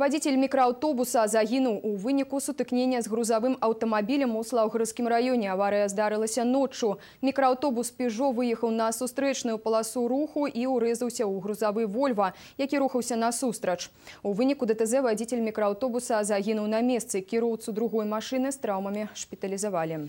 Водитель микроавтобуса загинул у вынику сутыкнения с грузовым автомобилем у Славгородском районе. Авария сдарилась ночью. Микроавтобус «Пежо» выехал на сустречную полосу руху и урезался у грузовый «Вольво», який рухался на сустрач. У вынику ДТЗ водитель микроавтобуса загинул на месте. Кировцу другой машины с травмами шпитализовали.